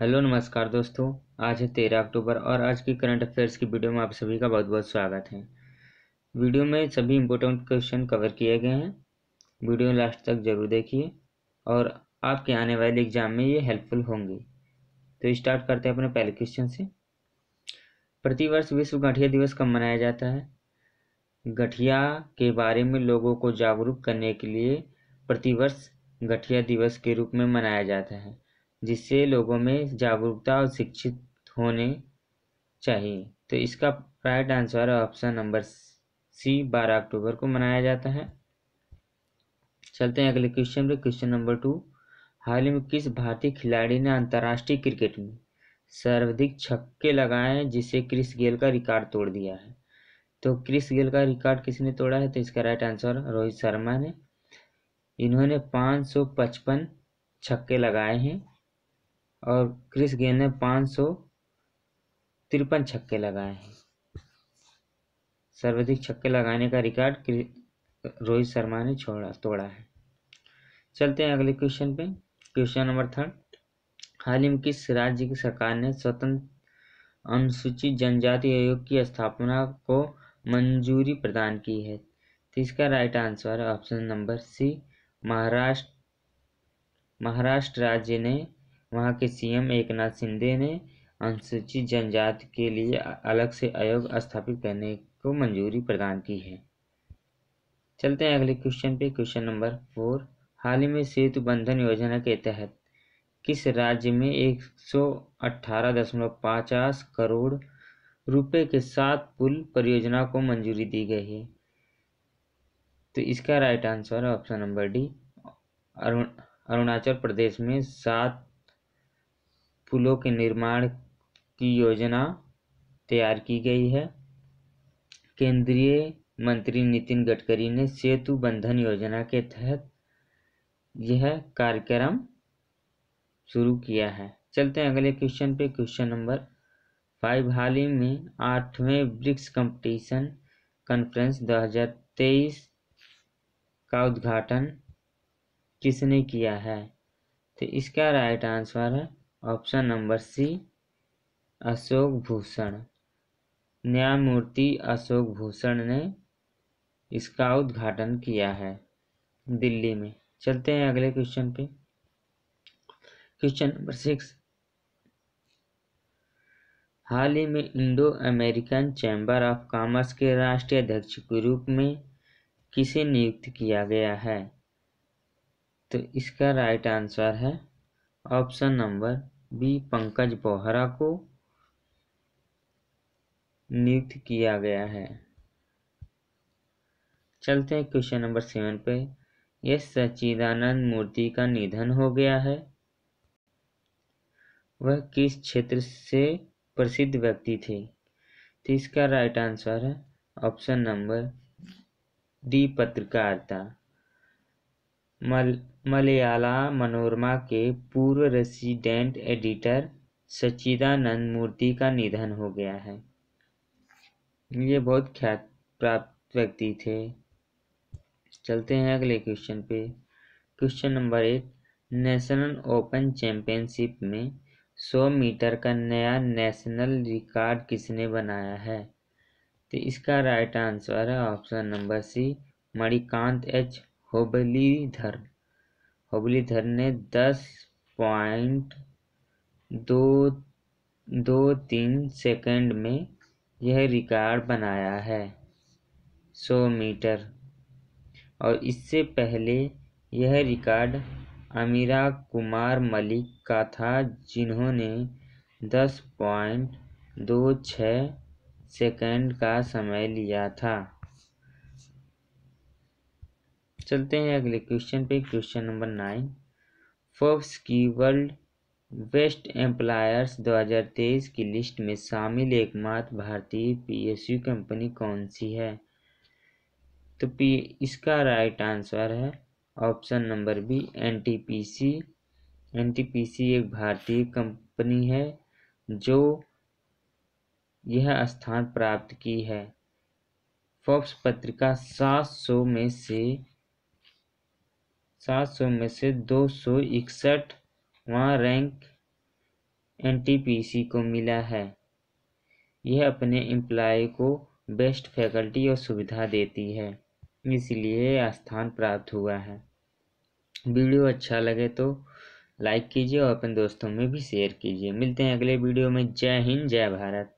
hello नमस्कार दोस्तों आज है तेरह अक्टूबर और आज की करंट अफेयर्स की वीडियो में आप सभी का बहुत बहुत स्वागत है वीडियो में सभी इम्पोर्टेंट क्वेश्चन कवर किए गए हैं वीडियो लास्ट तक जरूर देखिए और आपके आने वाले एग्जाम में ये हेल्पफुल होंगे तो स्टार्ट करते हैं अपने पहले क्वेश्चन से प्रतिवर्ष विश्व गठिया दिवस कब मनाया जाता है गठिया के बारे में लोगों को जागरूक करने के लिए प्रतिवर्ष गठिया दिवस के रूप में मनाया जाता है जिससे लोगों में जागरूकता और शिक्षित होने चाहिए तो इसका राइट आंसर है ऑप्शन नंबर सी बारह अक्टूबर को मनाया जाता है चलते हैं अगले क्वेश्चन पर क्वेश्चन नंबर टू हाल ही में किस भारतीय खिलाड़ी ने अंतर्राष्ट्रीय क्रिकेट में सर्वाधिक छक्के लगाए हैं जिससे क्रिस गेल का रिकॉर्ड तोड़ दिया है तो क्रिस गेल का रिकॉर्ड किसने तोड़ा है तो इसका राइट आंसर रोहित शर्मा ने इन्होंने 555 छक्के लगाए हैं और क्रिस गेल ने पाँच सौ तिरपन छक्के लगाए हैं सर्वाधिक छक्के लगाने का रिकॉर्ड रोहित शर्मा ने छोड़ा तोड़ा है चलते हैं अगले क्वेश्चन पे क्वेश्चन नंबर थर्ड हाल ही में किस राज्य की सरकार ने स्वतंत्र अनुसूचित जनजाति आयोग की स्थापना को मंजूरी प्रदान की है तो इसका right answer option number C Maharashtra Maharashtra राज्य ने वहाँ के सीएम एकनाथ शिंदे ने अनुसूचित जनजाति के लिए अलग से आयोग स्थापित करने को मंजूरी प्रदान की है चलते हैं अगले क्वेश्चन पे क्वेश्चन नंबर फोर हाल ही में सेतु बंधन योजना के तहत किस राज्य में एक सौ अट्ठारह दशमलव पचास करोड़ रुपए के साथ पुल परियोजना को मंजूरी दी गई है तो इसका राइट आंसर है ऑप्शन नंबर डी अरुण अरुणाचल प्रदेश में सात स्कूलों के निर्माण की योजना तैयार की गई है केंद्रीय मंत्री नितिन गडकरी ने सेतु बंधन योजना के तहत यह कार्यक्रम शुरू किया है चलते हैं अगले क्वेश्चन पे क्वेश्चन नंबर फाइव हाल ही में आठवें ब्रिक्स कंपटीशन कॉन्फ्रेंस 2023 का उद्घाटन किसने किया है तो इसका राइट आंसर है option number C Ashok Bhushan न्यायमूर्ति अशोक भूषण ने इसका उद्घाटन किया है दिल्ली में चलते हैं अगले क्वेश्चन पे क्वेश्चन नंबर सिक्स हाल ही में Indo American chamber of commerce के राष्ट्रीय अध्यक्ष के रूप में किसे नियुक्त किया गया है तो इसका राइट आंसर है option number B Pankaj Bohra को नियुक्त किया गया है चलते हैं क्वेश्चन नंबर सेवन पे ये सच्चिदानंद मूर्ति का निधन हो गया है वह किस क्षेत्र से प्रसिद्ध व्यक्ति थे तो इसका राइट आंसर है ऑप्शन नंबर डी पत्रकारिता मल मलयाला मनोरमा के पूर्व रेसिडेंट एडिटर सच्चिदानंद मूर्ति का निधन हो गया है ये बहुत ख्यात प्राप्त व्यक्ति थे चलते हैं अगले क्वेश्चन पे question number eight national open championship में 100 मीटर का नया नेशनल रिकॉर्ड किसने बनाया है तो इसका राइट आंसर है option number C Manikant H Hoblidhar Hoblidhar ने दस पॉइंट दो दो तीन सेकंड में यह रिकॉर्ड बनाया है सौ मीटर और इससे पहले यह रिकॉर्ड अमीरा कुमार मलिक का था जिन्होंने दस पॉइंट दो छः सेकेंड का समय लिया था चलते हैं अगले क्वेश्चन पे क्वेश्चन नंबर नाइन फोर्ब्स की वर्ल्ड बेस्ट एम्प्लायर्स 2023 की लिस्ट में शामिल एकमात्र भारतीय पीएसयू कंपनी कौन सी है तो पी इसका राइट आंसर है option number B NTPC NTPC एक भारतीय कंपनी है जो यह स्थान प्राप्त की है फोर्ब्स पत्रिका 700 में से सात सौ में से दो सौ इकसठवां रैंक एनटीपीसी को मिला है यह अपने एम्प्लॉय को बेस्ट फैकल्टी और सुविधा देती है इसलिए स्थान प्राप्त हुआ है वीडियो अच्छा लगे तो लाइक कीजिए और अपने दोस्तों में भी शेयर कीजिए मिलते हैं अगले वीडियो में जय हिंद जय भारत